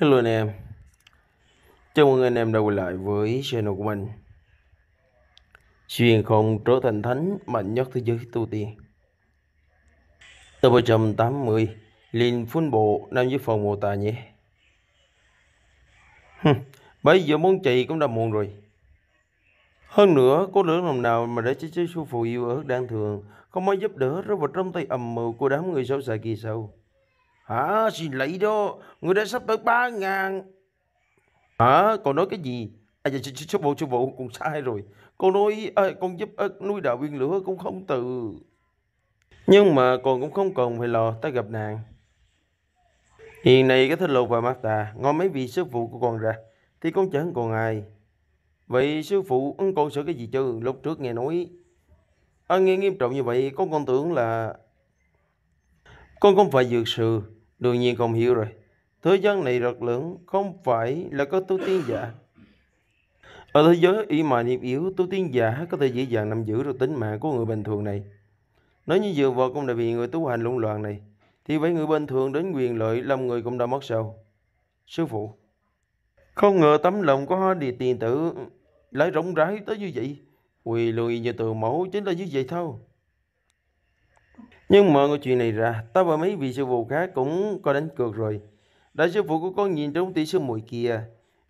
Hello anh em Chào mừng anh em đã quay lại với channel của mình Xuyên không trở thành thánh mạnh nhất thế giới tu tiên Tập 180 liền phun bộ nam dưới phòng mô tả nhé Bây giờ món chị cũng đã muộn rồi hơn nữa, có lửa lòng nào mà để cho sư phụ yêu ở đang thường, không ai giúp đỡ rơi vào trong tay ầm mưu của đám người xấu xa kia sau hả xin lấy đó người đã sắp tới ba ngàn hả còn nói cái gì à dạ, dạ, dạ số bộ số bộ con sai rồi con nói à, con giúp à, nuôi đạo viên lửa cũng không từ nhưng mà còn cũng không còn phải lo ta gặp nàng hiện nay cái thích lột và mắt tà ngon mấy vị sư phụ của con ra thì con chẳng còn ai vậy sư phụ ừ, con sợ cái gì chứ lúc trước nghe nói à, nghe nghiêm trọng như vậy con còn tưởng là con không phải dược sư đương nhiên không hiểu rồi. Thế gian này rực lượng không phải là có tu tiên giả. Ở thế giới y mà niệm yếu, tu tiên giả có thể dễ dàng nắm giữ được tính mạng của người bình thường này. Nói như dựa vào công đại vì người tu hành lũng loạn này, thì vậy người bình thường đến quyền lợi làm người cũng đã mất sao? Sư phụ, không ngờ tấm lòng của hoa đi tiền tử lại rộng rãi tới như vậy. Quỳ lùi như từ mẫu chính là như vậy thôi. Nhưng mọi chuyện này ra, tao và mấy vị sư phụ khác cũng có đánh cược rồi. Đại sư phụ của con nhìn trúng tỷ sư muội kia,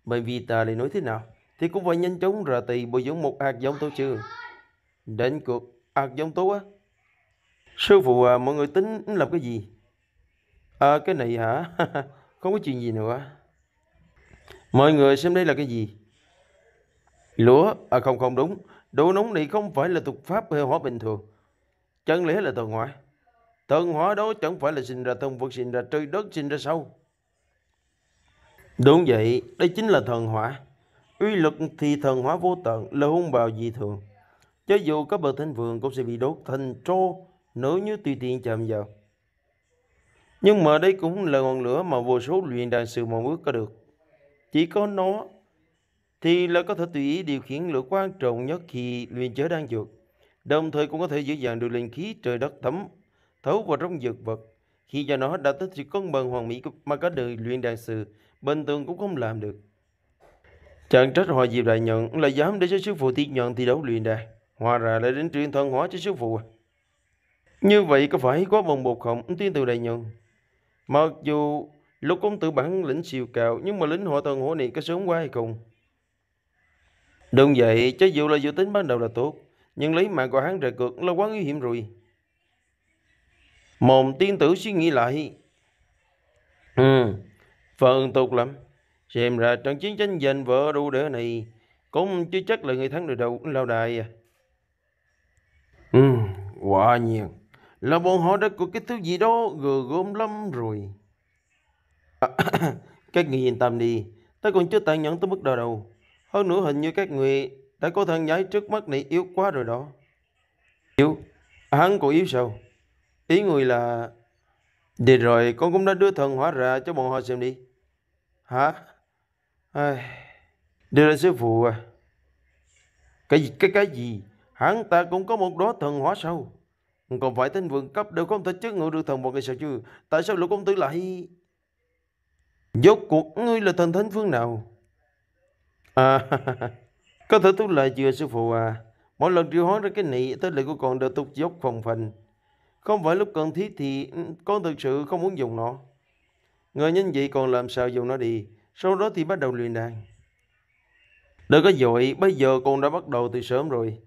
bởi vì ta lại nói thế nào, thì cũng phải nhanh chóng ra tay bồi dưỡng một hạt giống tố chứ. Đánh cược hạt giống tố á? Sư phụ à, mọi người tính làm cái gì? À, cái này hả? không có chuyện gì nữa. Mọi người xem đây là cái gì? Lúa, à không không đúng, đồ nóng này không phải là tục pháp hơi hóa bình thường. Chẳng lẽ là tờ ngoại? thần hóa đó chẳng phải là sinh ra thông vật, sinh ra trời đất, sinh ra sâu. Đúng vậy, đây chính là thần hỏa. Uy lực thì thần hóa vô tận là hung bào dị thường. Cho dù các bậc thánh vườn cũng sẽ bị đốt thành tro nếu như tùy tiện chạm vào. Nhưng mà đây cũng là ngọn lửa mà vô số luyện đại sự mong ước có được. Chỉ có nó thì là có thể tùy ý điều khiển lửa quan trọng nhất khi luyện chế đang dược. Đồng thời cũng có thể dễ dàng được linh khí trời đất thấm thấu vào trong dược vật. Khi cho nó đã tới sự cân bằng hoàn mỹ mà có đời luyện đại sư, bên tường cũng không làm được. Chẳng trách họ Diệp Đại Nhận là dám để cho sư phụ tiếp nhận thi đấu luyện đài. Hòa ra lại đến truyền thân hóa cho sư phụ. À. Như vậy có phải có bồng bột không? Tiên từ Đại Nhận. Mặc dù lúc công tử bản lĩnh siêu cao nhưng mà lính họ thần hổ này có sớm qua hay không? Đúng vậy, cho dù là dự tính ban đầu là tốt, nhưng lấy mạng của hắn rời cược là quá nguy hiểm rồi mồm tiên tử suy nghĩ lại. Ừ, phần tục lắm. Xem ra trận chiến tranh giành vợ đu đỡ này cũng chưa chắc là người thắng được đầu lao đài à. Ừ, quả nhiên là bọn họ đã có cái thứ gì đó gờ gớm lắm rồi. À, các người yên tâm đi, ta còn chưa tàn nhẫn tới mức đó đâu. Hơn nữa hình như các người đã có thằng nhái trước mắt này yếu quá rồi đó. Yếu? Hắn còn yếu sao? Ý người là Để rồi con cũng đã đưa thần hóa ra cho bọn họ xem đi Hả? Ai... Đưa ra sư phụ à Cái gì? Cái cái gì? Hắn ta cũng có một đó thần hóa sao? Còn phải tên vượng cấp đều không thể chứa ngự được thần một ngày sao chứ Tại sao lục công tử lại Dốt cuộc ngươi là thần thánh phương nào À Có thể tôi lại chưa sư phụ à Mỗi lần triệu hóa ra cái nị Tới lại của con đều tục dốc phòng phành không phải lúc cần thiết thì con thực sự không muốn dùng nó. Người nhân vậy còn làm sao dùng nó đi. Sau đó thì bắt đầu luyện đàn. Đừng có dội, bây giờ con đã bắt đầu từ sớm rồi.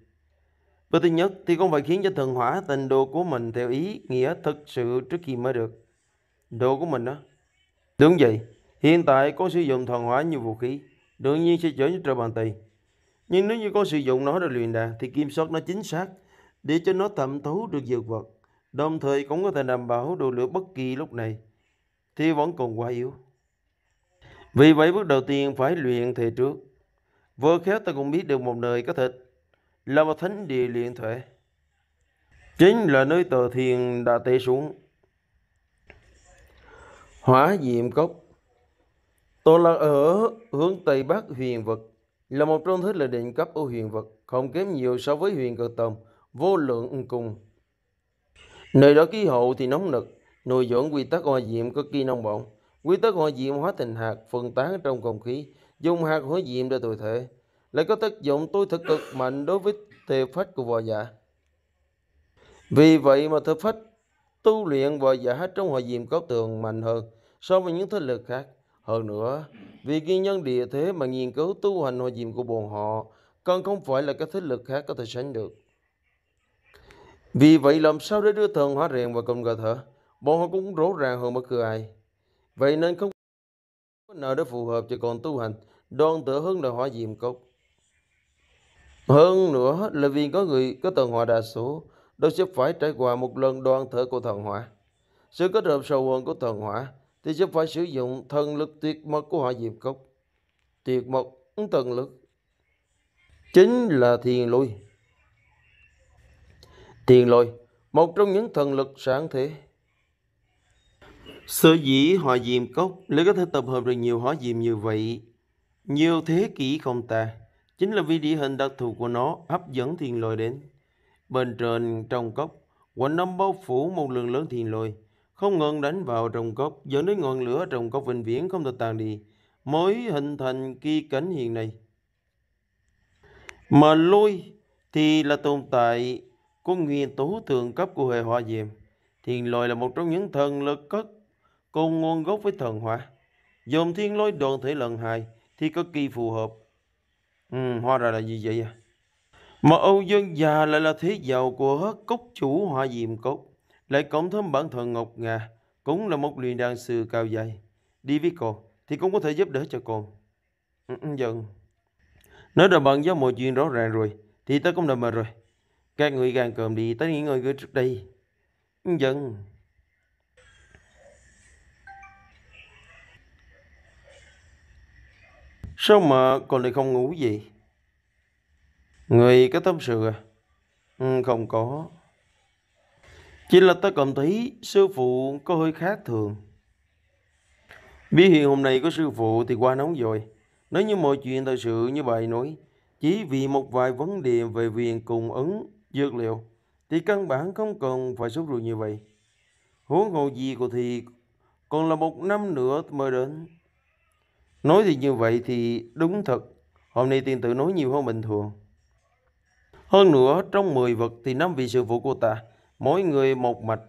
Và thứ nhất thì con phải khiến cho thần hỏa tình đồ của mình theo ý nghĩa thực sự trước khi mới được. Đồ của mình đó. Đúng vậy, hiện tại con sử dụng thần hỏa như vũ khí, đương nhiên sẽ trở như trở bàn tay. Nhưng nếu như con sử dụng nó để luyện đà thì kiểm soát nó chính xác để cho nó thẩm thấu được dược vật đồng thời cũng có thể đảm bảo độ lửa bất kỳ lúc này thì vẫn còn quá yếu. Vì vậy bước đầu tiên phải luyện thể trước. Vừa khéo ta cũng biết được một nơi có thể là một thánh địa luyện thể. Chính là nơi tờ thiền đã tệ xuống. Hỏa diệm cốc Tổ là ở hướng Tây Bắc huyền vật là một trong thứ là định cấp ở huyền vật không kém nhiều so với huyền cực tông vô lượng cùng Nơi đó khí hậu thì nóng nực, nuôi dưỡng quy tắc hòa diệm cực kỳ nông bọn. Quy tắc hòa diệm hóa thành hạt phân tán trong không khí, dùng hạt hoa diệm để tồi thể, lại có tác dụng tối thực cực mạnh đối với thể phách của vò giả. Vì vậy mà thể phách tu luyện vò giả trong hòa diệm có tường mạnh hơn so với những thế lực khác. Hơn nữa, vì ghi nhân địa thế mà nghiên cứu tu hành hòa diệm của bọn họ, còn không phải là các thế lực khác có thể sánh được. Vì vậy làm sao để đưa thần hóa rèn vào cộng gà thở? Bọn họ cũng rõ ràng hơn bất cứ ai. Vậy nên không có nào để phù hợp cho con tu hành, đoan tựa hơn là hóa diệm cốc. Hơn nữa là vì có người có thần hỏa đa số, đâu sẽ phải trải qua một lần đoan thở của thần hỏa. Sự kết hợp sâu hơn của thần hỏa thì sẽ phải sử dụng thần lực tuyệt mật của hỏa diệm cốc. Tuyệt mật, thần lực, chính là thiền lui. Thiên lôi, một trong những thần lực sáng thế. Sở dĩ họ diềm cốc lại có thể tập hợp được nhiều họ diềm như vậy. Nhiều thế kỷ không ta, chính là vì địa hình đặc thù của nó hấp dẫn thiên lôi đến. Bên trên trong cốc, quanh năm bao phủ một lượng lớn thiên lôi, không ngừng đánh vào trong cốc, dẫn đến ngọn lửa trong cốc vĩnh viễn không thể tàn đi, mới hình thành kỳ cảnh hiện nay. Mà lôi thì là tồn tại của nguyên tố thượng cấp của hệ hỏa diệm. Thiên lôi là một trong những thần lực cất cùng nguồn gốc với thần hỏa. Dồn thiên lôi đoàn thể lần hai thì cực kỳ phù hợp. Ừ, hóa ra là gì vậy à? Mà Âu Dương già lại là thế giàu của hết cốc chủ hỏa diệm cốc. Lại cộng thêm bản thân Ngọc Ngà cũng là một luyện đàn sư cao dày Đi với cô thì cũng có thể giúp đỡ cho cô. Ừ, dần. Ừ, nếu đã bạn giáo mọi chuyện rõ ràng rồi thì ta cũng đã mệt rồi. Các người gan cơm đi tới nghỉ ngơi gửi trước đi. Dân. Sao mà còn lại không ngủ gì? Người có tâm sự à? Ừ, không có. Chỉ là ta cảm thấy sư phụ có hơi khác thường. Bí hiện hôm nay có sư phụ thì qua nóng rồi. Nếu như mọi chuyện thật sự như bài nói, chỉ vì một vài vấn đề về việc cùng ứng dược liệu thì căn bản không cần phải sốt ruột như vậy. Huống hồ gì của thì còn là một năm nữa mới đến. Nói thì như vậy thì đúng thật, hôm nay tiền tử nói nhiều hơn bình thường. Hơn nữa, trong 10 vật thì năm vị sư phụ của ta, mỗi người một mạch,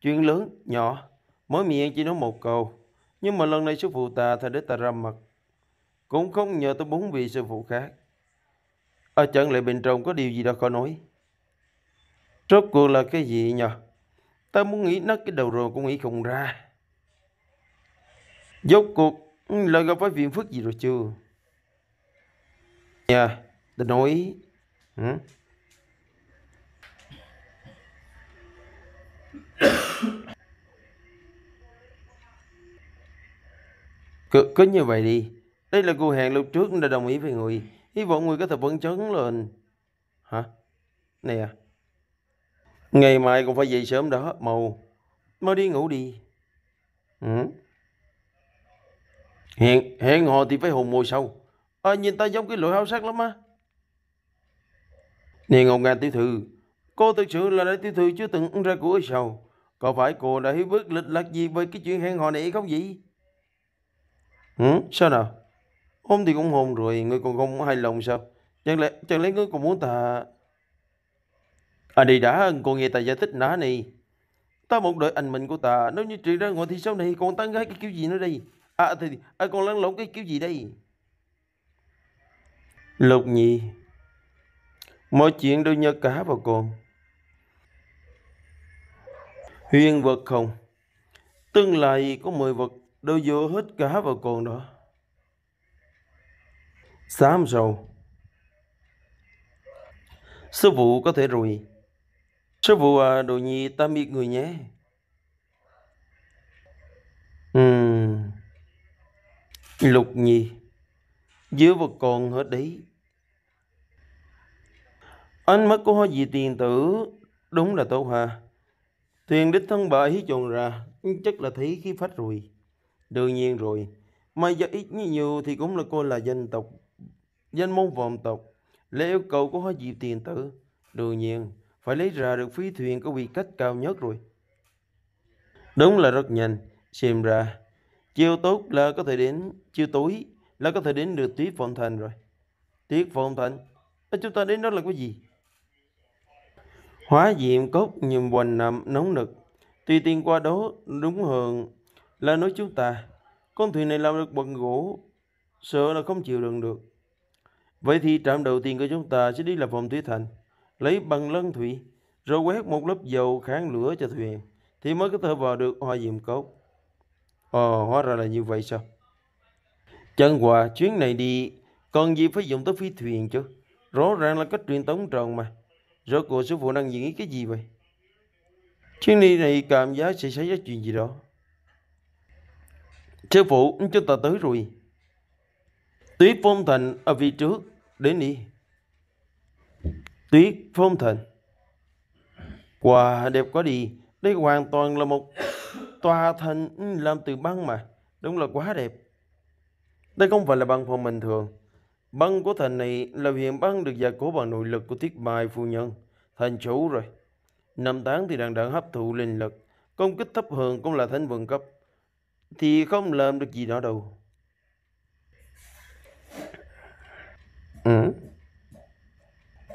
chuyện lớn, nhỏ, mới miệng chỉ nói một câu. Nhưng mà lần này sư phụ ta thay để ta ra mặt, cũng không nhờ tới bốn vị sư phụ khác. Ở chẳng lẽ bên trong có điều gì đó khó nói. Rốt cuộc là cái gì nhờ? Tao muốn nghĩ nó cái đầu rồi cũng nghĩ không ra. Rốt cuộc ừ, là gặp phải viện phức gì rồi chưa? Nha, dạ, yeah, tao nói... Ừ? cứ, cứ như vậy đi. Đây là cuộc hẹn lúc trước đã đồng ý với người. Hy vọng người có thể vẫn chấn lên. Hả? Nè. Ngày mai cũng phải dậy sớm đó, Màu. mới đi ngủ đi. Ừ. Hẹn, hẹn hò thì phải hồn mồi sâu. À, nhìn ta giống cái lỗi háo sắc lắm á. Nè Ngọc Nga tiểu thư, cô thực sự là đại tiểu thư chưa từng ra của sầu. Có phải cô đã hiểu biết lịch lạc gì về cái chuyện hẹn hò này không vậy? Ừ, sao nào? Hôm thì cũng hôn rồi, ngươi còn không hài lòng sao? Chẳng lẽ, chẳng lẽ ngươi còn muốn ta... Anh đi đã hơn con nghe ta giải thích nó nè Ta một đợi anh mình của ta Nếu như chuyện ra ngoài thì sau này còn tán gái cái kiểu gì nữa đây À thì à, còn lăn lộn cái kiểu gì đây Lục nhi Mọi chuyện đều nhờ cả vào con Huyền vật không Tương lai có mười vật Đều vô hết cả vào con đó Xám sầu Sư phụ có thể rồi sư phụ à, đồ nhi ta biết người nhé uhm. lục nhi dưới vật còn hết đấy ánh mắt của hoa dị tiền tử đúng là tốt hà tiền đích thân bà ấy chồn ra chắc là thấy khí phách rồi đương nhiên rồi mà giờ ít như nhiều thì cũng là cô là danh tộc danh môn vọng tộc lễ yêu cầu của hoa dị tiền tử đương nhiên phải lấy ra được phi thuyền có vị cách cao nhất rồi. Đúng là rất nhanh, xem ra chiều tốt là có thể đến chiều tối là có thể đến được tuyết phong thành rồi. Tuyết phong thành, chúng ta đến đó là cái gì? Hóa diệm cốt nhìn quanh nằm nóng nực. Tuy tiên qua đó đúng hơn là nói chúng ta. Con thuyền này làm được bằng gỗ, sợ là không chịu đựng được. Vậy thì trạm đầu tiên của chúng ta sẽ đi là phòng tuyết thành lấy bằng lân thủy, rồi quét một lớp dầu kháng lửa cho thuyền, thì mới có thể vào được hoa diệm cốt. Ồ, hóa ra là như vậy sao? Chân hòa chuyến này đi, còn gì phải dùng tới phi thuyền chứ? Rõ ràng là cách truyền tống tròn mà. Rốt cuộc sư phụ đang nghĩ cái gì vậy? Chuyến đi này cảm giác sẽ xảy ra chuyện gì đó. Sư phụ, chúng ta tới rồi. Tuyết phong thành ở vị trước, đến đi tuyết phong thần, quà đẹp quá đi đây hoàn toàn là một tòa thành làm từ băng mà đúng là quá đẹp đây không phải là băng phòng bình thường băng của thành này là hiện băng được gia cố bằng nội lực của thiết bài phu nhân thành chủ rồi năm tháng thì đàn đảng hấp thụ linh lực công kích thấp hơn cũng là thánh vương cấp thì không làm được gì đó đâu ừ.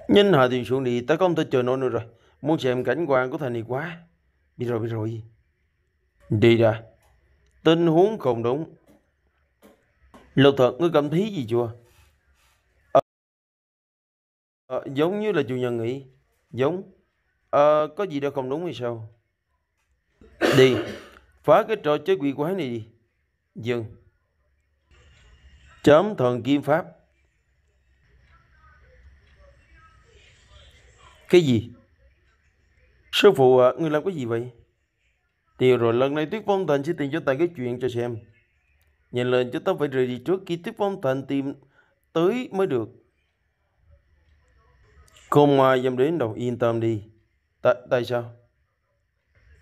Nhìn họ thì xuống đi, ta không thể chờ nổi nữa rồi. Muốn xem cảnh quan của thành này quá. Bị rồi, bị rồi. Đi ra. Tình huống không đúng. Lục thật, ngươi cảm thấy gì chưa? À, à, giống như là chủ nhân nghĩ. Giống. À, có gì đâu không đúng hay sao? Đi. Phá cái trò chơi quỷ quái này đi. Dừng. Chấm thần kim pháp. Cái gì? Sư phụ à, ngươi làm cái gì vậy? Tiêu rồi lần này tuyết phong thần sẽ tìm cho ta cái chuyện cho xem. Nhìn lên cho ta phải rời đi trước khi tuyết phong thần tìm tới mới được. Không ai dám đến đâu, yên tâm đi. Tại, tại sao?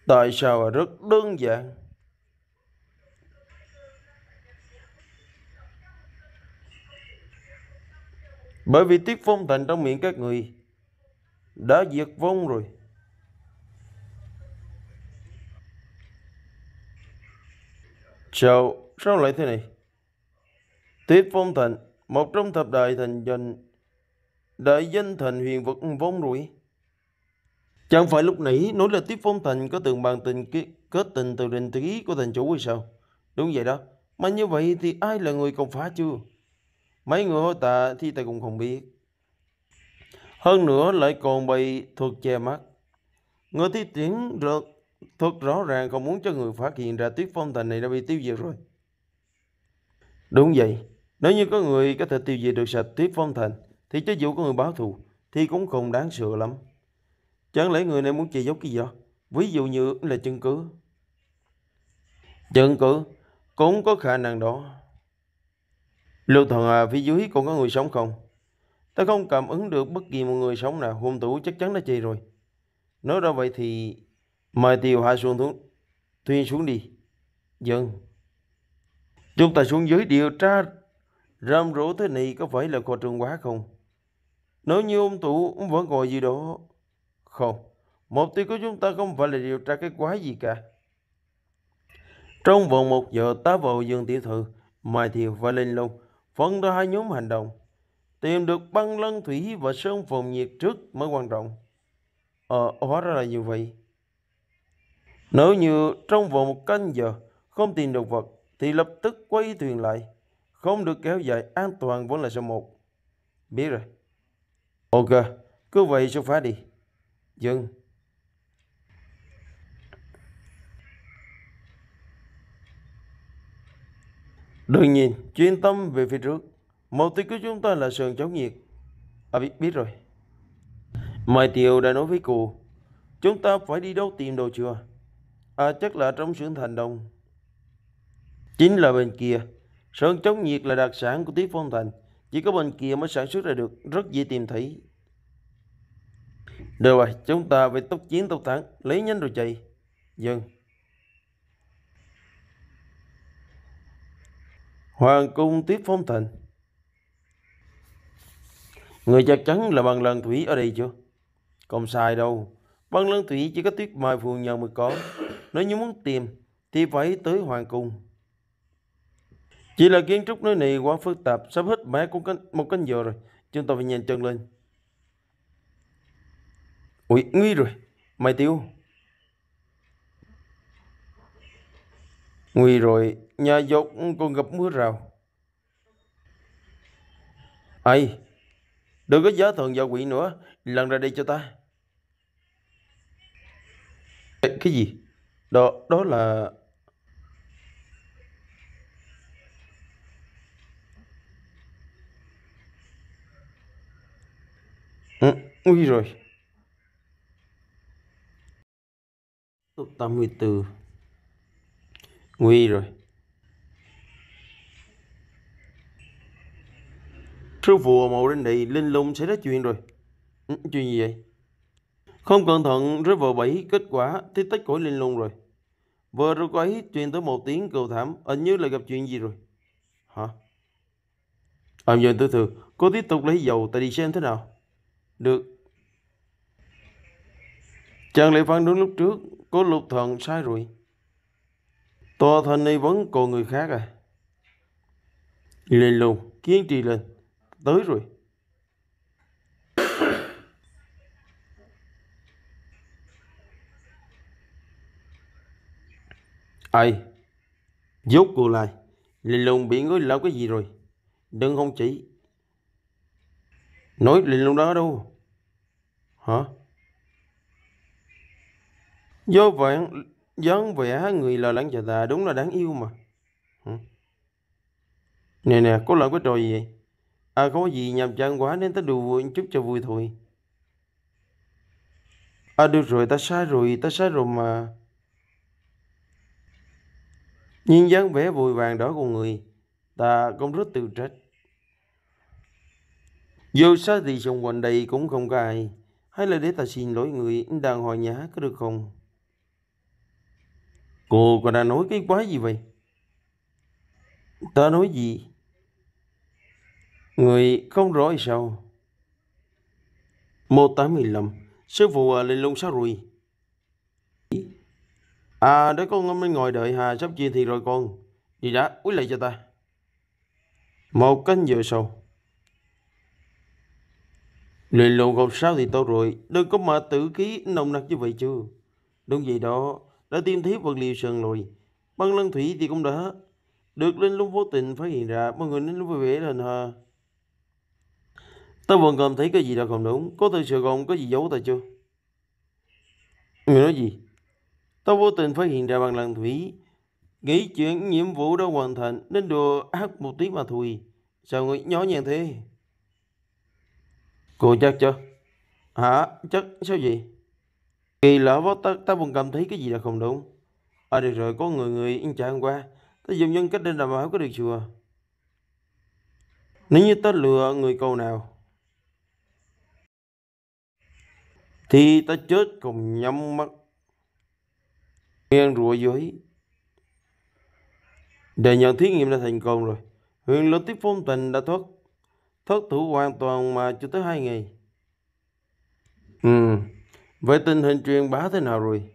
Tại sao à? Rất đơn giản. Bởi vì tiết phong thành trong miệng các người đã diệt vong rồi Chào, sao lại thế này? Tiếp phong thành, một trong thập đại thành danh, đại danh thành huyền vật vong rồi. Chẳng phải lúc nãy nói là tiếp phong thành có từng bàn tình kết tình từ đình trí của thành chủ hay sao? Đúng vậy đó, mà như vậy thì ai là người cộng phá chưa? Mấy người họ tạ thì ta cũng không biết. Hơn nữa lại còn bị thuật che mắt. Người thi triển được thuật rõ ràng không muốn cho người phát hiện ra tuyết phong thành này đã bị tiêu diệt rồi. Đúng vậy, nếu như có người có thể tiêu diệt được sạch tuyết phong thành, thì cho dù có người báo thù, thì cũng không đáng sợ lắm. Chẳng lẽ người này muốn che giấu cái gì đó? Ví dụ như là chứng cứ. Chứng cứ cũng có khả năng đó. Lưu thần à, phía dưới còn có người sống không? ta không cảm ứng được bất kỳ một người sống nào hung thủ chắc chắn đã chê rồi. Nói ra vậy thì mời tiểu Hạ xuống thuyền Thuyên xuống đi. Dân. Vâng. Chúng ta xuống dưới điều tra rầm rỗ thế này có phải là khoa trương quá không? Nếu như ông thủ vẫn còn gì đó. Không. Mục tiêu của chúng ta không phải là điều tra cái quái gì cả. Trong vòng một giờ tá vào giường tiểu thư, Mai Thiều và Linh Lung phân ra hai nhóm hành động. Tìm được băng lân thủy và sơn phồn nhiệt trước mới quan trọng. Ờ, hóa ra là như vậy. Nếu như trong vòng một canh giờ không tìm được vật thì lập tức quay thuyền lại. Không được kéo dài an toàn vẫn là số một. Biết rồi. Ok, cứ vậy sẽ phá đi. Dừng. Đương nhiên, chuyên tâm về phía trước. Mục tiêu của chúng ta là sườn chống nhiệt. À biết, biết rồi. Mai Tiêu đã nói với cô. Chúng ta phải đi đâu tìm đồ chưa? À chắc là trong sườn thành đông. Chính là bên kia. Sườn chống nhiệt là đặc sản của Tiết Phong Thành. Chỉ có bên kia mới sản xuất ra được. Rất dễ tìm thấy. Được rồi, chúng ta về tốc chiến tốc thắng. Lấy nhanh rồi chạy. Dừng. Hoàng cung Tiết Phong Thành Người chắc chắn là băng lần thủy ở đây chưa? Không sai đâu. băng lần thủy chỉ có tuyết mai phù nhân mới có. Nếu như muốn tìm thì phải tới hoàng cung. Chỉ là kiến trúc nơi này quá phức tạp, sắp hết mẹ cũng cánh, một cánh giờ rồi. Chúng ta phải nhanh chân lên. Ui, nguy rồi. Mày tiêu. Nguy rồi, nhà dột còn gặp mưa rào. ai? Đừng có giới thường vào quỷ nữa Lần ra đi cho ta Cái gì Đó, đó là ừ, Ui rồi Top 84 Nguy rồi Sư phụ mộ đến đầy linh lung xảy ra chuyện rồi. Ừ, chuyện gì vậy? Không cẩn thận rơi vào bẫy kết quả thì tách khỏi linh lung rồi. Vừa rồi cô ấy truyền tới một tiếng cầu thảm hình như là gặp chuyện gì rồi. Hả? Ở giờ tư thường, cô tiếp tục lấy dầu tại đi xem thế nào. Được. Chẳng lẽ phản đúng lúc trước cô lục thần sai rồi. Tòa thành này vẫn còn người khác à? linh lung kiên trì lên tới rồi ai dốt cô lại lì lùng bị ngươi lâu cái gì rồi đừng không chỉ nói lì lùng đó đâu hả do vậy dáng vẻ người là lãng già ta đúng là đáng yêu mà nè nè có lời cái trò gì vậy À, có gì nhàm chán quá nên ta đùa vui chút cho vui thôi. À được rồi, ta sai rồi, ta sai rồi mà. Nhìn dáng vẻ vội vàng đó của người, ta cũng rất tự trách. Dù sao thì xung quanh đây cũng không có ai. Hay là để ta xin lỗi người đang hòa nhã có được không? Cô còn đang nói cái quái gì vậy? Ta nói gì? Người không rõ hay sao? 185 Sư phụ à, lên lộn sao rồi? À, để con ngâm lên ngồi đợi Hà sắp chia thì rồi con. Gì đã, úi lại cho ta. Một canh giờ sau. Lên lộn còn sao thì tốt rồi. Đừng có mà tử ký nồng nặc như vậy chưa? Đúng vậy đó, đã tiêm thiếp vật liệu sườn rồi. Băng lân thủy thì cũng đã. Được lên lúc vô tình phát hiện ra, mọi người nên vui vẻ lên hà tớ vẫn cảm thấy cái gì đó không đúng. Có thực sự không có gì giấu ta chưa? Người nói gì? tớ vô tình phát hiện ra bằng lần thủy. Nghĩ chuyện nhiệm vụ đã hoàn thành nên đùa hát một tiếng mà thùi. Sao người nhỏ nhàng thế? Cô chắc chưa? Hả? Chắc sao vậy? Kỳ lỡ vó tớ tớ vẫn cảm thấy cái gì đó không đúng. À được rồi, có người người yên trả hôm qua. tớ dùng nhân cách nên làm áo có được chùa. Nếu như tớ lừa người câu nào thì ta chết cùng nhắm mắt nghe rùa dưới để nhận thí nghiệm đã thành công rồi huyền lỗ tiếp phong tình đã thoát thoát thủ hoàn toàn mà chưa tới hai ngày ừ. vậy tình hình truyền bá thế nào rồi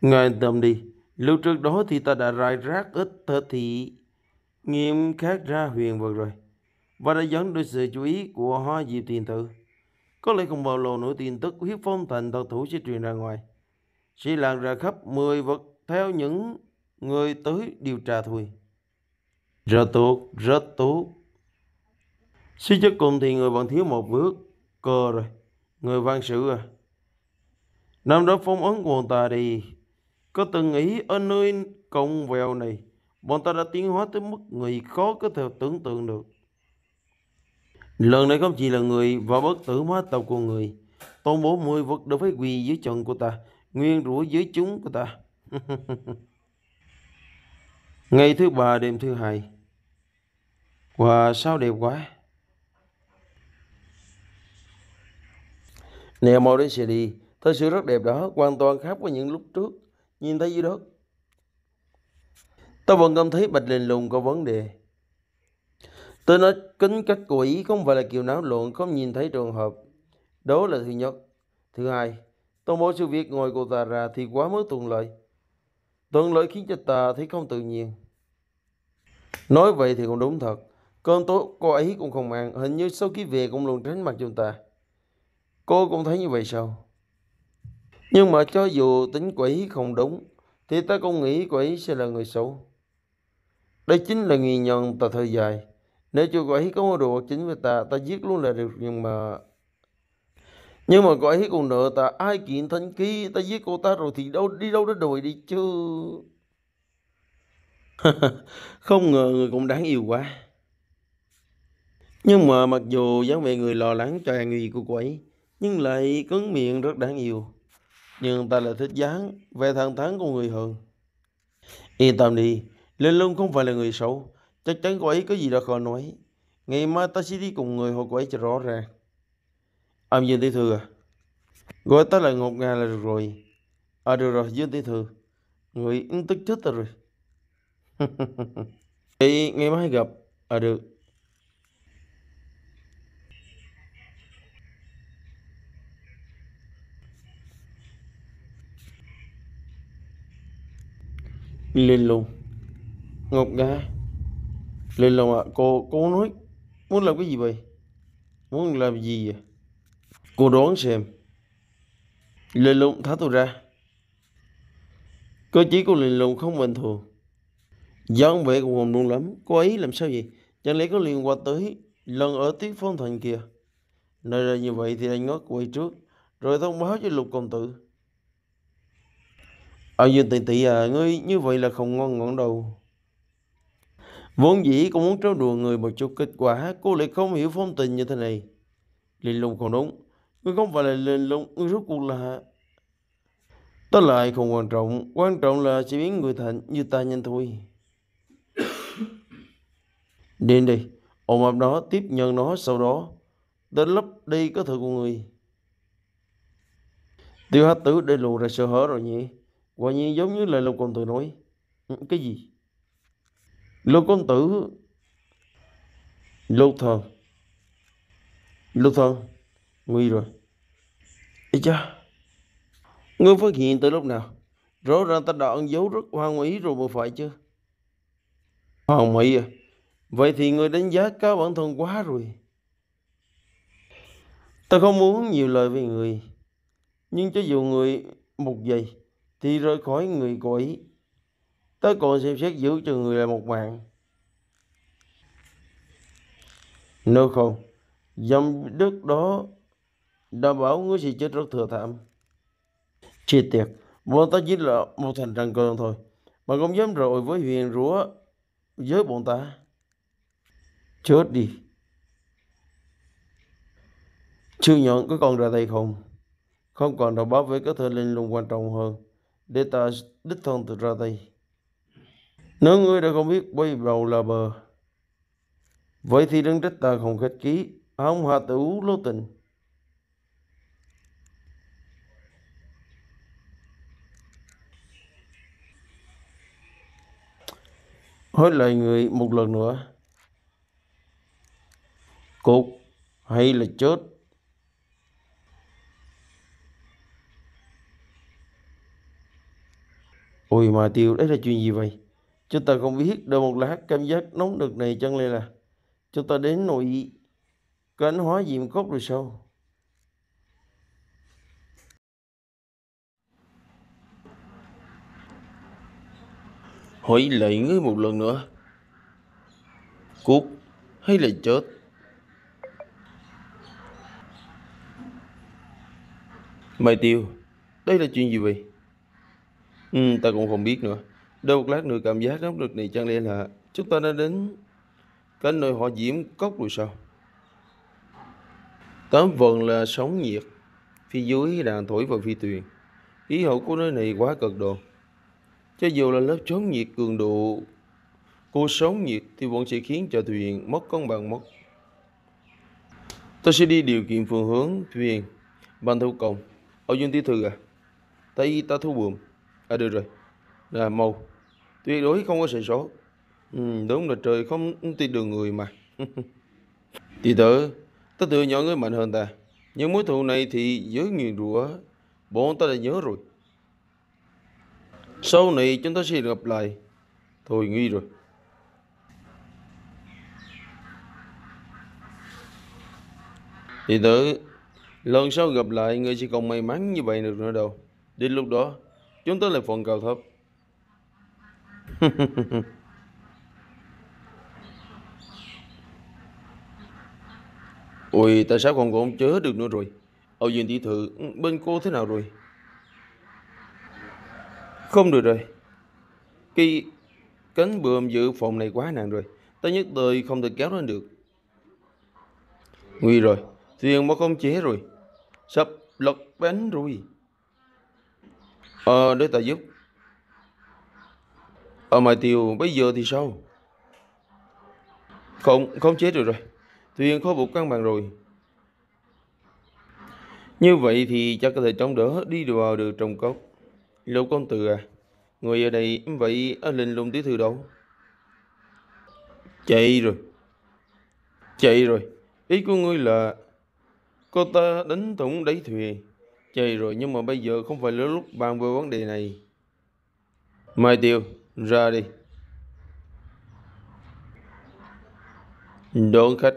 ngài yên tâm đi Lúc trước đó thì ta đã rải rác ít thơ thị nghiêm khắc ra huyền vật rồi và đã dẫn được sự chú ý của hoa diệp thiền tử. Có lẽ không bao lâu nữa tin tức của hiếp phong thành thật thủ sẽ truyền ra ngoài. sẽ làng ra khắp 10 vật theo những người tới điều tra thôi. Rất tốt, rất tốt. Suy chất cùng thì người vẫn thiếu một bước. Cơ rồi, người văn sự à. Năm đó phong ấn của ta đi. Có từng nghĩ ở nơi cộng vèo này, bọn ta đã tiến hóa tới mức người khó có thể tưởng tượng được. Lần này không chỉ là người và bất tử hóa tộc của người. Tôn bố mười vật đối với quỳ dưới chân của ta, nguyên rủa dưới chúng của ta. Ngày thứ ba đêm thứ hai. Và wow, sao đẹp quá. Nè mau đến xe đi. Thật sự rất đẹp đó, hoàn toàn khác với những lúc trước. Nhìn thấy dưới đất. Ta vẫn cảm thấy Bạch lên Lùng có vấn đề. Tôi nói kính cách quỷ không phải là kiểu náo loạn, không nhìn thấy trường hợp. Đó là thứ nhất. Thứ hai, toàn bộ sự việc ngồi của ta ra thì quá mới thuận lợi. Thuận lợi khiến cho ta thấy không tự nhiên. Nói vậy thì cũng đúng thật. Cơn tố cô ấy cũng không ăn, hình như sau khi về cũng luôn tránh mặt chúng ta. Cô cũng thấy như vậy sao? Nhưng mà cho dù tính quỷ không đúng, thì ta cũng nghĩ quỷ sẽ là người xấu. Đây chính là nghi nhân ta thời dài nếu chưa gọi hít có mua đồ chính với ta ta giết luôn là được nhưng mà nhưng mà gọi hít còn nợ ta ai kiện thân ký ta giết cô ta rồi thì đâu đi đâu đó đòi đi chứ không ngờ người cũng đáng yêu quá nhưng mà mặc dù dáng vẻ người lo lắng cho an nguy của cô ấy nhưng lại cứng miệng rất đáng yêu nhưng ta lại thích dáng vẻ thẳng thắn của người hơn yên tâm đi linh luôn không phải là người xấu Chắc chắn cô ấy có gì đó khó nói. Ngày mai ta sẽ đi cùng người hồi cô ấy cho rõ ràng. ông Dương Tiểu thừa à? Gọi ta là ngột Nga là được rồi. À được rồi, Dương Tiểu Thư. Người tức chết ta rồi. Vậy ngày mai gặp. À được. Lên luôn. ngột Nga lên lòng ạ à. cô cô nói muốn làm cái gì vậy muốn làm gì à cô đoán xem lên lùng thả tôi ra cơ chí của lên lùng không bình thường dáng vẻ của hồn luôn lắm cô ấy làm sao vậy chẳng lẽ có liên quan tới lần ở tuyết phong thành kia nơi ra như vậy thì anh ngót quay trước rồi thông báo cho lục công tử ở à, dương tỷ tỷ à ngươi như vậy là không ngon ngọn đầu Vốn dĩ cũng muốn trêu đùa người một chút kết quả cô lại không hiểu phong tình như thế này. Linh lung còn đúng. Ngươi không phải là linh lung, ngươi rốt cuộc là... Tóm lại không quan trọng, quan trọng là chỉ biến người thành như ta nhanh thôi. Điên đi, ôm ấp đó tiếp nhận nó sau đó, đến lấp đi có thử của người. Tiêu hát tử để lù ra sợ hở rồi nhỉ? Quả nhiên giống như lời lục còn tôi nói. Ừ, cái gì? Lô Công Tử Luther Luther Nguy rồi Ý cha Ngươi phát hiện từ lúc nào Rõ ràng ta đã ẩn dấu rất hoang mỹ rồi mà phải chứ hoang mỹ à Vậy thì ngươi đánh giá cao bản thân quá rồi Ta không muốn nhiều lời về người Nhưng cho dù người một giây Thì rời khỏi người cô ấy Tới còn xem xét giữ cho người là một mạng. Nếu không, dòng đức đó đảm bảo người sẽ chết rất thừa thảm. Chi tiệt, bọn ta chỉ là một thành trăng cơn thôi. Mà không dám rồi với huyền rúa với bọn ta. Chết đi. Chưa nhận có còn ra tay không? Không còn đầu báo với cái thời linh lùng quan trọng hơn. Để ta đích thân từ ra tay. Nếu ngươi đã không biết bay đầu là bờ Vậy thì đừng trách ta không khách ký Không hạ tử lô tình Hỏi lại người một lần nữa Cục hay là chết Ôi mà tiêu đấy là chuyện gì vậy Chúng ta không biết đợi một lát cảm giác nóng đực này chân lên là chúng ta đến nội cánh hóa diệm cốc rồi sao? Hỏi lại ngươi một lần nữa. Cuộc hay là chết? Mai Tiêu, đây là chuyện gì vậy? Ừ, ta cũng không biết nữa. Đôi một lát nữa cảm giác nóng lực này chẳng lẽ là chúng ta đã đến cánh nơi họ diễm cốc rồi sao? Tám vần là sóng nhiệt, phía dưới đàn thổi vào phi thuyền. Khí hậu của nơi này quá cực độ. Cho dù là lớp chống nhiệt cường độ của sóng nhiệt thì vẫn sẽ khiến cho thuyền mất công bằng mất. Tôi sẽ đi điều kiện phương hướng thuyền bằng theo cộng. Ở Dương Tí Thư à? tay ta thu buồm. À được rồi là màu, tuyệt đối không có sự số ừ, đúng là trời không tin được người mà thì tử ta tự nhỏ người mạnh hơn ta nhưng mối thù này thì dưới nghiền rủa bọn ta đã nhớ rồi sau này chúng ta sẽ gặp lại thôi nghi rồi thì tử lần sau gặp lại người sẽ còn may mắn như vậy được nữa đâu đến lúc đó chúng ta lại phần cao thấp ui tại sao còn gọn chớ được nữa rồi Âu Dương Thị Thự bên cô thế nào rồi Không được rồi Cái cánh bườm dự phòng này quá nặng rồi Ta nhất đời không thể kéo lên được Nguy rồi Thuyền mà không chế rồi Sắp lật bánh rồi Ờ à, để ta giúp ở ờ, Mai Tiêu bây giờ thì sao? Không, không chết rồi rồi. Thuyền khôi phục cân bằng rồi. Như vậy thì chắc có thể chống đỡ đi vào được trong cốc. lâu con từ à, người ở đây vậy ở linh lùng tí thư đâu? Chạy rồi. Chạy rồi. Ý của ngươi là cô ta đánh thủng đáy thuyền. Chạy rồi nhưng mà bây giờ không phải là lúc bàn về vấn đề này. Mai Tiêu, ra đi đón khách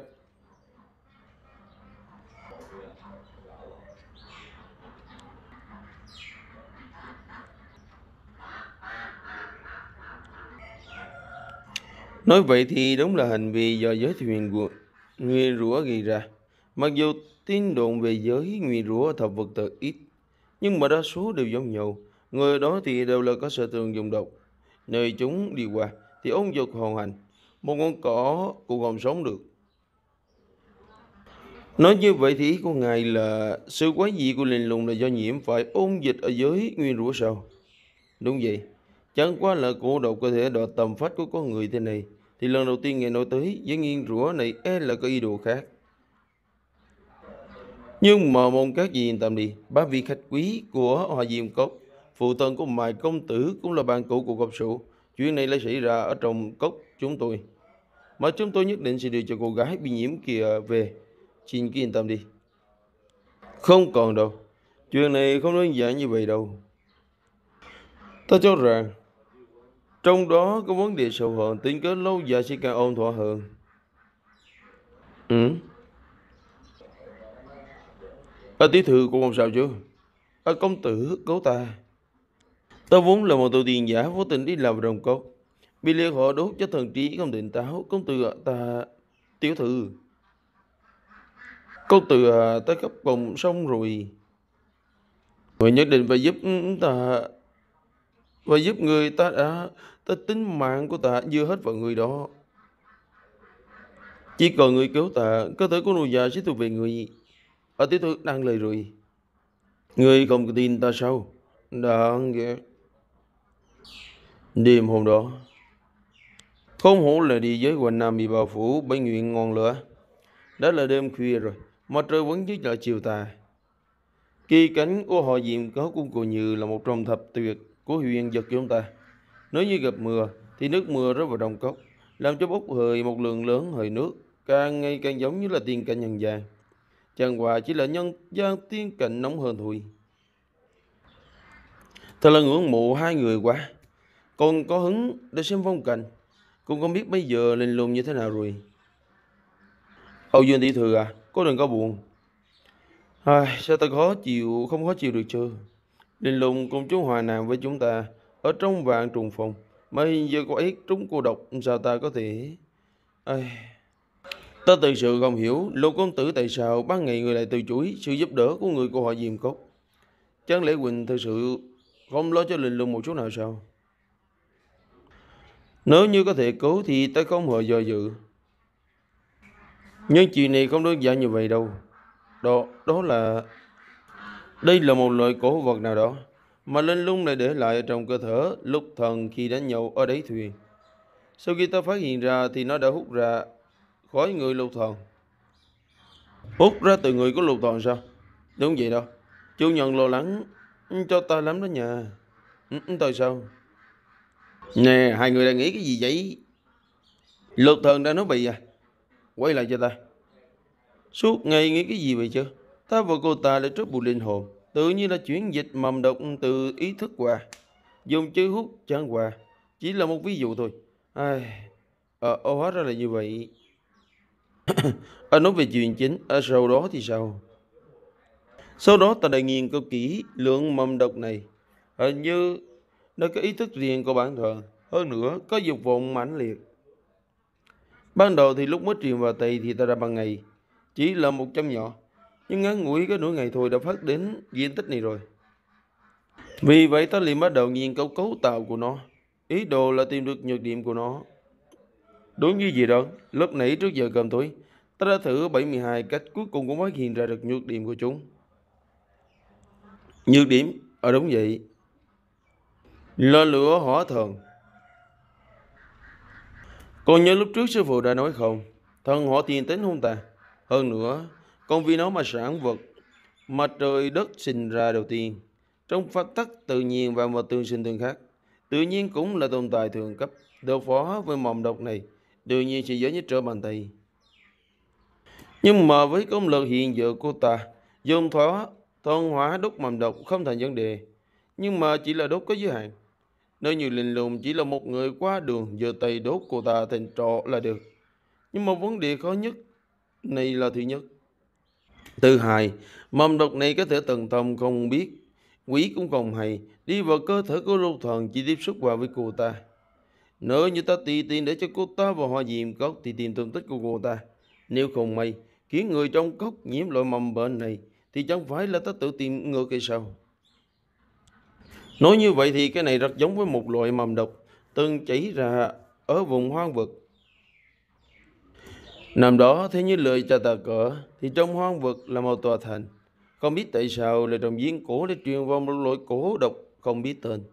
Nói vậy thì đúng là hành vi do giới thuyền của nguyên rủa gây ra. Mặc dù tin đồn về giới nguyên rủa thập vật tự ít, nhưng mà đa số đều giống nhau. Người đó thì đều là có sở trường dùng độc, nơi chúng đi qua thì ôn dục hoàn hành một ngọn cỏ cũng còn sống được nói như vậy thì ý của ngài là sự quá dị của linh lùng là do nhiễm phải ôn dịch ở giới nguyên rủa sao đúng vậy chẳng qua là cô độc có thể đọt tầm phát của con người thế này thì lần đầu tiên nghe nói tới với nghiên rủa này e là có ý đồ khác nhưng mà mong các vị yên tâm đi ba vị khách quý của hòa diêm cốc Phụ thân của mài Công Tử cũng là bạn cũ của cọp sụ. Chuyện này lại xảy ra ở trong cốc chúng tôi. Mà chúng tôi nhất định sẽ đưa cho cô gái bị nhiễm kia về. Xin cứ yên tâm đi. Không còn đâu. Chuyện này không đơn giản như vậy đâu. Ta cho rằng trong đó có vấn đề sâu hơn tính kết lâu dài sẽ càng ôn thỏa hơn. Ừ. À, tí thư cũng không sao chứ? À, công tử cứu ta. Tôi vốn là một tù tiền giả vô tình đi làm rồng cốt. Bị liệt họ đốt cho thần trí không tỉnh táo, công tử ta tiểu thư. Công tử ta cấp cùng xong rồi. Người nhất định phải giúp ta và giúp người ta đã ta tính mạng của ta dưa hết vào người đó. Chỉ cần người cứu ta, cơ thể của nuôi già sẽ thuộc về người. Ở tiểu thư đang lời rồi. Người không tin ta sao? Đáng ghét. Đêm hôm đó, không hổ là đi giới quanh Nam bị bao phủ bởi nguyện ngọn lửa. Đã là đêm khuya rồi, mặt trời vẫn dưới là chiều tà. Kỳ cảnh của họ diệm có cung cù như là một trong thập tuyệt của huyền vật chúng ta. Nếu như gặp mưa thì nước mưa rớt vào đồng cốc, làm cho bốc hơi một lượng lớn hơi nước, càng ngày càng giống như là tiên cảnh nhân gian. Chẳng qua chỉ là nhân gian tiên cảnh nóng hơn thôi. Thật là ngưỡng mộ hai người quá. Con có hứng để xem phong cảnh. Con không biết bây giờ lên lùng như thế nào rồi. Âu Dương tỷ Thừa à, cô đừng có buồn. ai sao ta khó chịu, không khó chịu được chưa? Linh lùng cùng chú hòa nàng với chúng ta ở trong vạn trùng phòng. Mà hiện giờ có ấy trúng cô độc, sao ta có thể... ai. Ta thực sự không hiểu lục công tử tại sao ban ngày người lại từ chối sự giúp đỡ của người của họ Diêm Cốc. Chẳng lẽ Quỳnh thực sự không lo cho Linh Lùng một chút nào sao? Nếu như có thể cứu thì tôi không hề do dự. Nhưng chuyện này không đơn giản như vậy đâu. Đó, đó là... Đây là một loại cổ vật nào đó mà Linh Lung lại để lại trong cơ thể lúc thần khi đánh nhậu ở đáy thuyền. Sau khi ta phát hiện ra thì nó đã hút ra khỏi người lục thần. Hút ra từ người của lục thần sao? Đúng vậy đâu. Chú nhận lo lắng cho ta lắm đó nhà. Ừ, ừ, tại sao? Nè, hai người đang nghĩ cái gì vậy? Luật thường đang nói bậy à? Quay lại cho ta. Suốt ngày nghĩ cái gì vậy chứ? Ta và cô ta đã trót bù linh hồn. Tự nhiên là chuyển dịch mầm độc từ ý thức qua. Dùng chữ hút chẳng qua. Chỉ là một ví dụ thôi. Ai... Ờ, à, hóa ra là như vậy. à, nói về chuyện chính, à, sau đó thì sao? Sau đó ta đã nghiên cứu kỹ lượng mầm độc này. Hình như nơi có ý thức riêng của bản thân, hơn nữa có dục vọng mãnh liệt. Ban đầu thì lúc mới truyền vào tay thì ta ra bằng ngày, chỉ là một trăm nhỏ, nhưng ngắn ngủi có nửa ngày thôi đã phát đến diện tích này rồi. Vì vậy ta liền bắt đầu nghiên cứu cấu tạo của nó, ý đồ là tìm được nhược điểm của nó. Đúng như gì đó, lúc nãy trước giờ cơm tối, ta đã thử 72 cách cuối cùng cũng mới hiện ra được nhược điểm của chúng. Nhược điểm, ở ờ, đúng vậy, Lo lửa hỏa thần Con nhớ lúc trước sư phụ đã nói không Thần họ tiền tính không ta Hơn nữa Con vì nó mà sản vật Mà trời đất sinh ra đầu tiên Trong pháp tắc tự nhiên và vật tương sinh tương khắc Tự nhiên cũng là tồn tại thường cấp Đối phó với mầm độc này tự nhiên sẽ dễ nhất trở bàn tay Nhưng mà với công lực hiện giờ của ta Dùng thỏa thân hóa đốt mầm độc không thành vấn đề Nhưng mà chỉ là đốt có giới hạn nếu như linh lùng chỉ là một người qua đường giơ tay đốt cô ta thành trọ là được. Nhưng mà vấn đề khó nhất này là thứ nhất. Thứ hai, mầm độc này có thể tận tâm không biết. Quỷ cũng không hay, đi vào cơ thể của lưu thần chỉ tiếp xúc vào với cô ta. Nếu như ta tì tiền để cho cô ta vào hoa diệm cốc thì tìm tung tích của cô ta. Nếu không may, khiến người trong cốc nhiễm loại mầm bệnh này thì chẳng phải là ta tự tìm ngược hay sao? Nói như vậy thì cái này rất giống với một loại mầm độc từng chỉ ra ở vùng hoang vực. Năm đó thế như lời cha tà cỡ thì trong hoang vực là một tòa thành. Không biết tại sao lời đồng viên cổ để truyền vào một loại cổ độc không biết tên.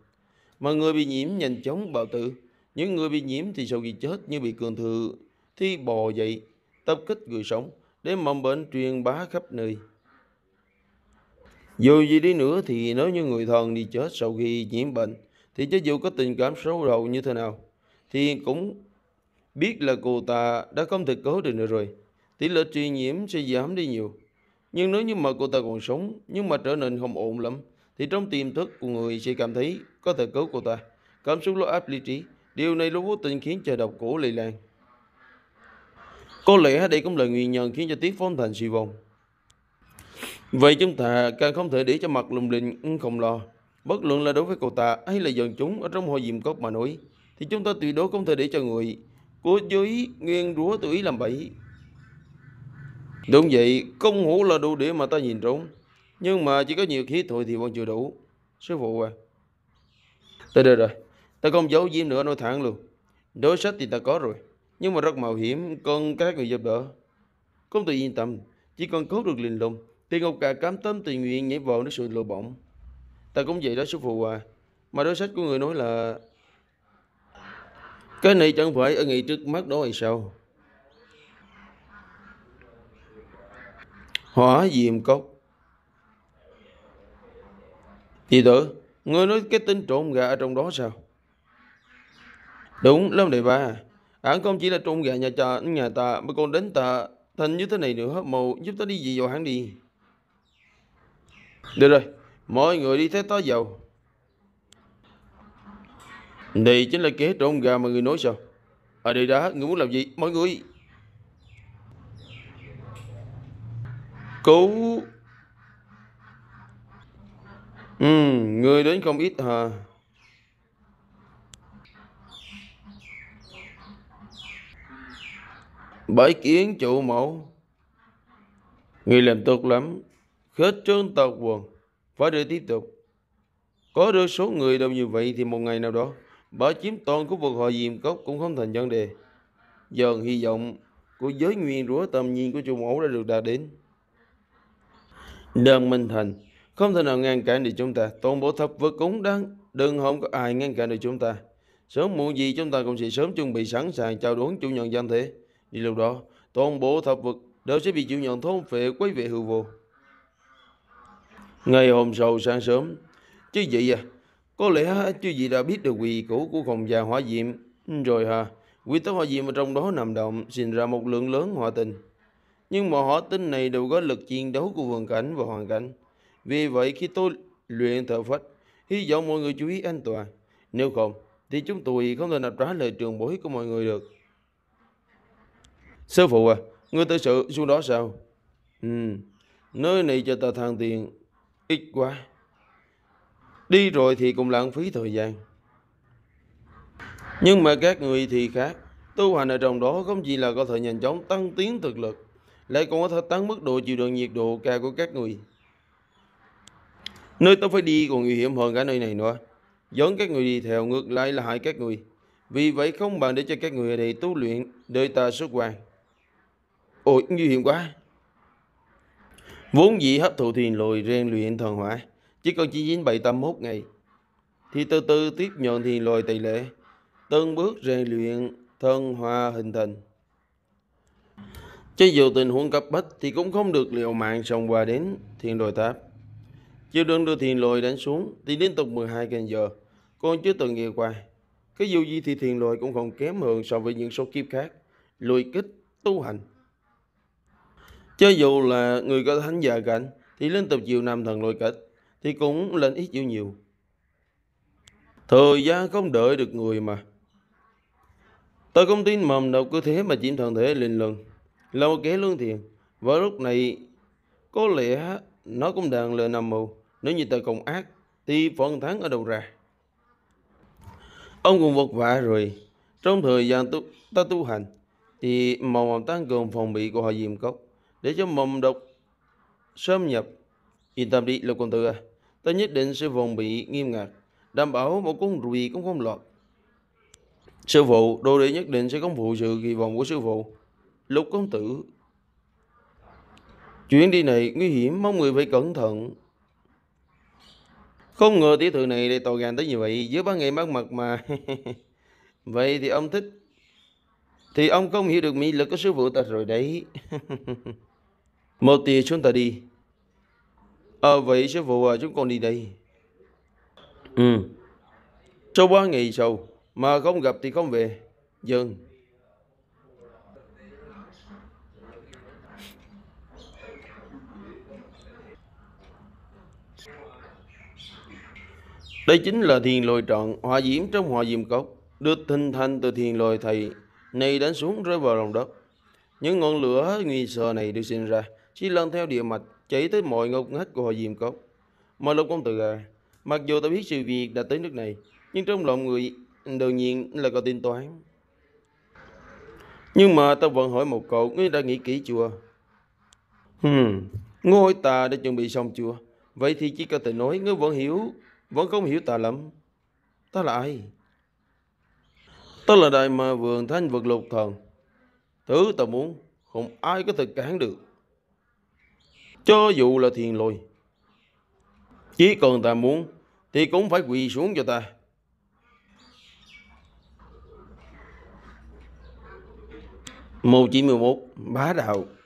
Mà người bị nhiễm nhanh chóng bào tử. Những người bị nhiễm thì sau khi chết như bị cường thư thì bò dậy, tập kích người sống để mầm bệnh truyền bá khắp nơi. Dù gì đi nữa thì nếu như người thần đi chết sau khi nhiễm bệnh thì cho dù có tình cảm xấu đầu như thế nào thì cũng biết là cô ta đã không thể cứu được nữa rồi. Tỷ lệ truyền nhiễm sẽ giảm đi nhiều. Nhưng nếu như mà cô ta còn sống nhưng mà trở nên không ổn lắm thì trong tiềm thức của người sẽ cảm thấy có thể cứu cô ta. Cảm xúc lo áp lý trí. Điều này luôn vô tình khiến cho độc cổ lây lan. Có lẽ đây cũng là nguyên nhân khiến cho Tiết Phong Thành suy vong. Vậy chúng ta càng không thể để cho mặt lùng đình không lo. Bất luận là đối với cậu ta hay là dần chúng ở trong hội diệm cốc mà nói, thì chúng ta tuyệt đối không thể để cho người của dưới nguyên rúa tự ý làm bậy. Đúng vậy, công hữu là đủ để mà ta nhìn trốn. Nhưng mà chỉ có nhiều khí thôi thì vẫn chưa đủ. Sư phụ à. ta đây rồi, ta không giấu diêm nữa nói thẳng luôn. Đối sách thì ta có rồi, nhưng mà rất mạo hiểm, cần các người giúp đỡ. Công tử yên tâm, chỉ cần cứu được linh lùng Tiên Ngọc Cà cám tâm tình nguyện nhảy vào nước sôi lộ bỏng. Ta cũng vậy đó sư phụ à. Mà đối sách của người nói là... Cái này chẳng phải ở ngay trước mắt đó hay sao? Hỏa diệm cốc. Chị tử, ngươi nói cái tinh trộn gà ở trong đó sao? Đúng, lâm đệ ba. Hắn không chỉ là trộn gà nhà ta, nhà ta mà còn đến ta thành như thế này nữa, màu giúp ta đi gì vào hắn đi. Được rồi, mọi người đi thế tá dầu. Đây chính là kế trộn gà mà người nói sao? Ở à, đây đã, người muốn làm gì? Mọi người... Cứu... Ừ, người đến không ít hả? Bái kiến chủ mẫu Người làm tốt lắm hết trơn tật quần và rồi tiếp tục có được số người đông như vậy thì một ngày nào đó bỏ chiếm toàn khu vực họ diệm cốc cũng không thành vấn đề dần hy vọng của giới nguyên rủa tầm nhìn của chủ mẫu đã được đạt đến đơn minh thành không thể nào ngăn cản được chúng ta toàn bộ thập vật cúng đáng đừng không có ai ngăn cản được chúng ta sớm muộn gì chúng ta cũng sẽ sớm chuẩn bị sẵn sàng chào đón chủ nhận danh thế vì lúc đó toàn bộ thập vật đều sẽ bị chủ nhận thôn phệ quấy về hư vô Ngày hôm sau sáng sớm, chứ gì, à, có lẽ chứ gì đã biết được quỳ cũ của phòng già hỏa diệm. Ừ, rồi hả? quy tắc hỏa diệm ở trong đó nằm động, xin ra một lượng lớn hỏa tình, Nhưng mọi hỏa tinh này đều có lực chiến đấu của vườn cảnh và hoàn cảnh. Vì vậy khi tôi luyện thợ phách, hy vọng mọi người chú ý an toàn. Nếu không, thì chúng tôi không thể nạp trả lời trường bối của mọi người được. Sư phụ à, ngươi tự sự xuống đó sao? Ừ, nơi này cho ta thang tiền, ít quá đi rồi thì cũng lãng phí thời gian nhưng mà các người thì khác tu hành ở trong đó không chỉ là có thể nhanh chóng tăng tiến thực lực lại còn có thể tăng mức độ chịu đựng nhiệt độ cao của các người nơi tôi phải đi còn nguy hiểm hơn cả nơi này nữa dẫn các người đi theo ngược lại là hại các người vì vậy không bằng để cho các người ở đây tu luyện đời ta xuất quan ôi nguy hiểm quá Vốn dĩ hấp thụ thiền lùi rèn luyện thần hỏa, chỉ còn chỉ dính 781 ngày. Thì từ từ tiếp nhận thiền lùi tỷ lệ, từng bước rèn luyện thân hòa hình thành. Cho dù tình huống cấp bách thì cũng không được liệu mạng xông qua đến thiền đồi tháp. chưa đơn đưa thiền lồi đánh xuống thì liên tục 12 canh giờ, còn chưa từng nghe qua. Cái dù gì thì thiền lồi cũng còn kém hơn so với những số kiếp khác, lùi kích, tu hành. Cho dù là người có thánh già cảnh thì lên tục chiều nam thần lôi kịch thì cũng lên ít chịu nhiều. Thời gian không đợi được người mà. Tôi không tin mầm độc cứ thế mà chiếm thần thể lên lần. Là một kẻ lương thiện. Và lúc này có lẽ nó cũng đang lên nằm mù. Nếu như tôi còn ác thì phần thắng ở đâu ra. Ông cũng vất vả rồi. Trong thời gian tu, ta tu hành thì màu mầm tăng cường phòng bị của họ diêm cốc để cho mầm độc xâm nhập. Yên tâm đi, lục công tử à, ta nhất định sẽ vòng bị nghiêm ngặt, đảm bảo một con ruồi cũng không lọt. Sư phụ, đồ đệ nhất định sẽ không phụ sự kỳ vọng của sư phụ. Lục công tử. Chuyến đi này nguy hiểm, mong người phải cẩn thận. Không ngờ tiểu thư này lại to gan tới như vậy, giữa ban ngày ban mặt mà. vậy thì ông thích thì ông không hiểu được mỹ lực của sư phụ ta rồi đấy Một tí chúng ta đi. À, vậy sư phụ à, chúng con đi đây. Ừ. Sau ba ngày sau, mà không gặp thì không về. Dừng. Đây chính là thiền lồi trọn, hòa diễm trong hòa diễm cốc, được hình thành từ thiền lồi thầy, này đánh xuống rơi vào lòng đất. Những ngọn lửa nghi sờ này được sinh ra, chỉ lần theo địa mạch chảy tới mọi ngóc ngách của hội diêm cốc. Mà lục công tử à, mặc dù ta biết sự việc đã tới nước này, nhưng trong lòng người đương nhiên là có tin toán. Nhưng mà ta vẫn hỏi một cậu, ngươi đã nghĩ kỹ chưa? Hmm, ngôi ta đã chuẩn bị xong chưa? Vậy thì chỉ có thể nói ngươi vẫn hiểu, vẫn không hiểu ta lắm. Ta là ai? Ta là đại ma vườn thanh vực lục thần. Thứ ta muốn, không ai có thể cản được. Cho dù là thiền lôi Chỉ cần ta muốn Thì cũng phải quỳ xuống cho ta Mô chỉ 11 Bá đạo